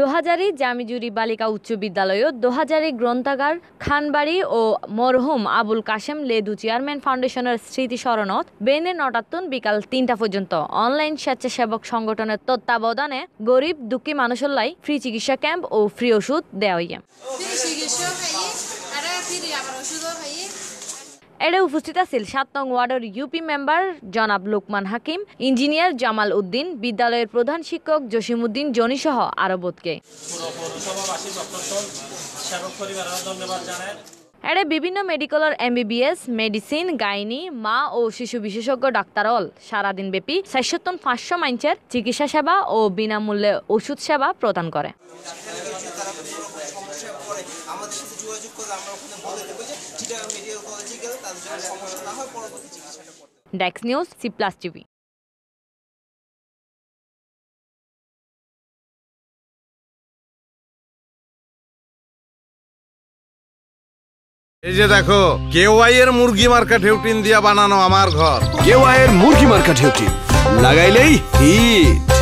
দোহাজারি জামিজুরি বালিকা উচ্চ বিদ্যালয় দোহাজারি গ্রন্থাগার খানবাড়ি ও মরহুম আবুল কাশেম লেদু চেয়ারম্যান ফাউন্ডেশনের স্মৃতি স্মরণত বেনে নটাত্তন বিকাল তিনটা পর্যন্ত অনলাইন স্বেচ্ছাসেবক সংগঠনের তত্ত্বাবধানে গরিব দুঃখী মানুষের লাই ফ্রি চিকিৎসা ক্যাম্প ও ফ্রি ওষুধ দেওয়া এড়ে উপস্থিত আছিল সাত নং ওয়ার্ডের ইউপি মেম্বার জনাব লোকমান হাকিম ইঞ্জিনিয়ার জামাল উদ্দিন বিদ্যালয়ের প্রধান শিক্ষক জসিমউদ্দিন জনি সহ আরো বোধকে এড়ে বিভিন্ন মেডিকেলর এমবিবিএস মেডিসিন গাইনি মা ও শিশু বিশেষজ্ঞ ডাক্তার অল সারাদিন ব্যাপী সাতশত পাঁচশো মাইঞ্চের চিকিৎসা সেবা ও বিনামূল্যে ওষুধ সেবা প্রদান করে আমাদের সাথে যোগাযোগ করে আমরা ওখানে বলে দেবো যে চিটাগাং মেডিকেল কলেজে গেলে তাদের জন্য সমস্যা না হয় পরবর্তী চিকিৎসাটা করতে ডেক্স নিউজ সি প্লাস টিভি এই যে দেখো কেওয়াই এর মুরগি দিয়া বানানো আমার ঘর কেওয়াই এর মুরগি মার্কা ঢেউটিন লাগাইলেই হিট